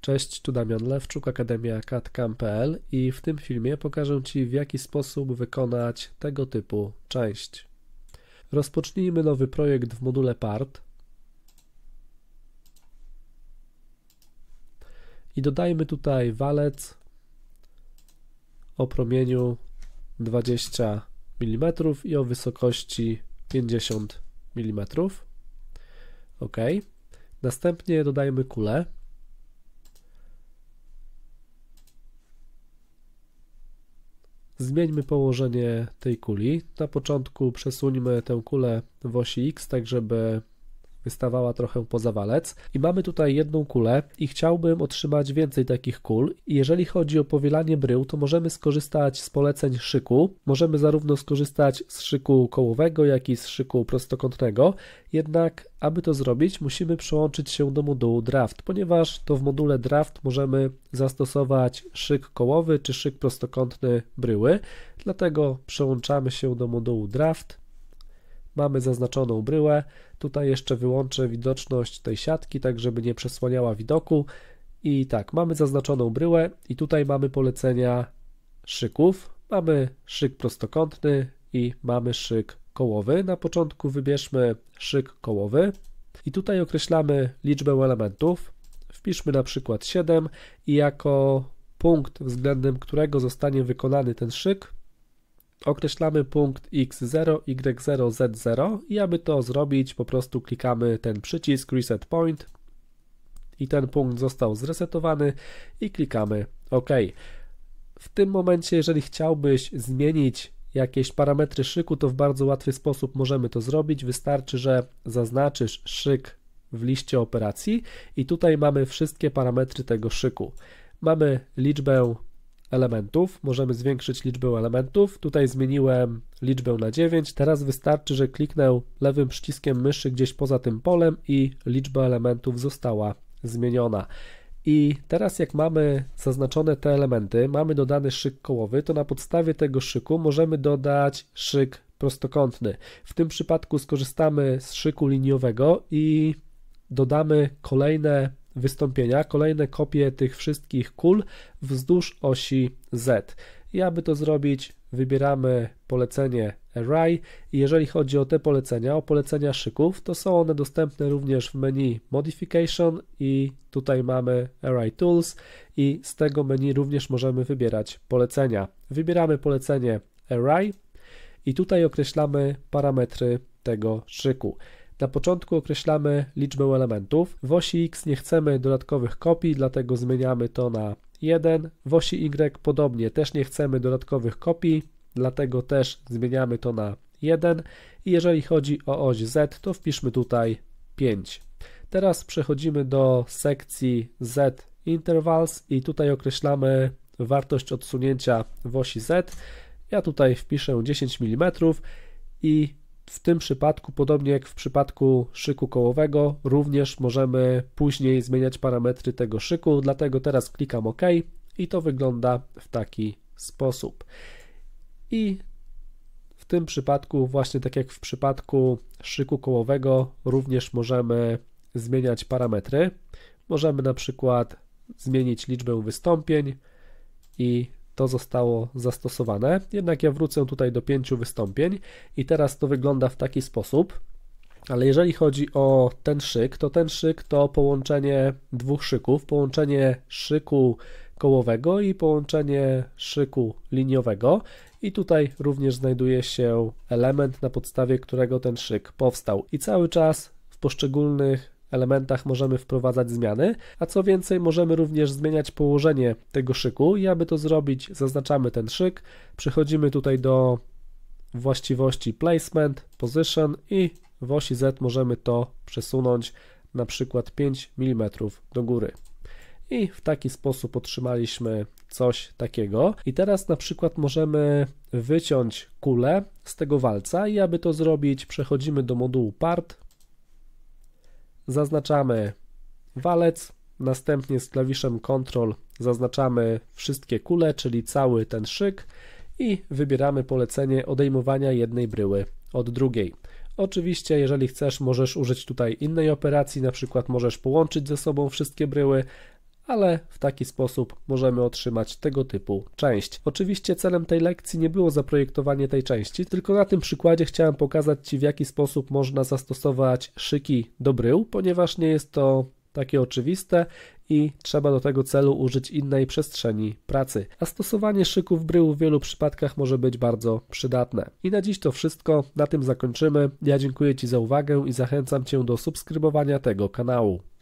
Cześć, tu Damian Lewczuk, Akademia CAD.com.pl i w tym filmie pokażę Ci w jaki sposób wykonać tego typu część. Rozpocznijmy nowy projekt w module Part i dodajmy tutaj walec o promieniu 20 mm i o wysokości 50 mm. OK. Następnie dodajmy kulę Zmieńmy położenie tej kuli. Na początku przesuńmy tę kulę w osi X, tak żeby wystawała trochę poza walec. I mamy tutaj jedną kulę i chciałbym otrzymać więcej takich kul. jeżeli chodzi o powielanie brył, to możemy skorzystać z poleceń szyku. Możemy zarówno skorzystać z szyku kołowego, jak i z szyku prostokątnego. Jednak, aby to zrobić, musimy przełączyć się do modułu draft, ponieważ to w module draft możemy zastosować szyk kołowy czy szyk prostokątny bryły. Dlatego przełączamy się do modułu draft Mamy zaznaczoną bryłę, tutaj jeszcze wyłączę widoczność tej siatki, tak żeby nie przesłaniała widoku. I tak, mamy zaznaczoną bryłę i tutaj mamy polecenia szyków. Mamy szyk prostokątny i mamy szyk kołowy. Na początku wybierzmy szyk kołowy i tutaj określamy liczbę elementów. Wpiszmy na przykład 7 i jako punkt względem którego zostanie wykonany ten szyk określamy punkt x0, y0, z0 i aby to zrobić po prostu klikamy ten przycisk reset point i ten punkt został zresetowany i klikamy OK. W tym momencie, jeżeli chciałbyś zmienić jakieś parametry szyku, to w bardzo łatwy sposób możemy to zrobić. Wystarczy, że zaznaczysz szyk w liście operacji i tutaj mamy wszystkie parametry tego szyku. Mamy liczbę elementów. Możemy zwiększyć liczbę elementów. Tutaj zmieniłem liczbę na 9. Teraz wystarczy, że kliknę lewym przyciskiem myszy gdzieś poza tym polem i liczba elementów została zmieniona. I teraz jak mamy zaznaczone te elementy, mamy dodany szyk kołowy, to na podstawie tego szyku możemy dodać szyk prostokątny. W tym przypadku skorzystamy z szyku liniowego i dodamy kolejne wystąpienia kolejne kopie tych wszystkich kul wzdłuż osi Z. I aby to zrobić, wybieramy polecenie Array i jeżeli chodzi o te polecenia, o polecenia szyków, to są one dostępne również w menu Modification i tutaj mamy Array Tools i z tego menu również możemy wybierać polecenia. Wybieramy polecenie Array i tutaj określamy parametry tego szyku. Na początku określamy liczbę elementów. W osi x nie chcemy dodatkowych kopii, dlatego zmieniamy to na 1. W osi y podobnie też nie chcemy dodatkowych kopii, dlatego też zmieniamy to na 1. I jeżeli chodzi o oś z, to wpiszmy tutaj 5. Teraz przechodzimy do sekcji z intervals i tutaj określamy wartość odsunięcia w osi z. Ja tutaj wpiszę 10 mm i w tym przypadku, podobnie jak w przypadku szyku kołowego, również możemy później zmieniać parametry tego szyku, dlatego teraz klikam OK i to wygląda w taki sposób. I w tym przypadku, właśnie tak jak w przypadku szyku kołowego, również możemy zmieniać parametry. Możemy na przykład zmienić liczbę wystąpień i to zostało zastosowane. Jednak ja wrócę tutaj do pięciu wystąpień i teraz to wygląda w taki sposób. Ale jeżeli chodzi o ten szyk, to ten szyk to połączenie dwóch szyków, połączenie szyku kołowego i połączenie szyku liniowego. I tutaj również znajduje się element, na podstawie którego ten szyk powstał. I cały czas w poszczególnych elementach możemy wprowadzać zmiany, a co więcej możemy również zmieniać położenie tego szyku i aby to zrobić zaznaczamy ten szyk, przechodzimy tutaj do właściwości placement, position i w osi Z możemy to przesunąć na przykład 5 mm do góry. I w taki sposób otrzymaliśmy coś takiego. I teraz na przykład możemy wyciąć kulę z tego walca i aby to zrobić przechodzimy do modułu part, zaznaczamy walec, następnie z klawiszem Ctrl zaznaczamy wszystkie kule, czyli cały ten szyk i wybieramy polecenie odejmowania jednej bryły od drugiej. Oczywiście, jeżeli chcesz, możesz użyć tutaj innej operacji, na przykład możesz połączyć ze sobą wszystkie bryły, ale w taki sposób możemy otrzymać tego typu część. Oczywiście celem tej lekcji nie było zaprojektowanie tej części, tylko na tym przykładzie chciałem pokazać Ci w jaki sposób można zastosować szyki do brył, ponieważ nie jest to takie oczywiste i trzeba do tego celu użyć innej przestrzeni pracy. A stosowanie szyków brył w wielu przypadkach może być bardzo przydatne. I na dziś to wszystko, na tym zakończymy. Ja dziękuję Ci za uwagę i zachęcam Cię do subskrybowania tego kanału.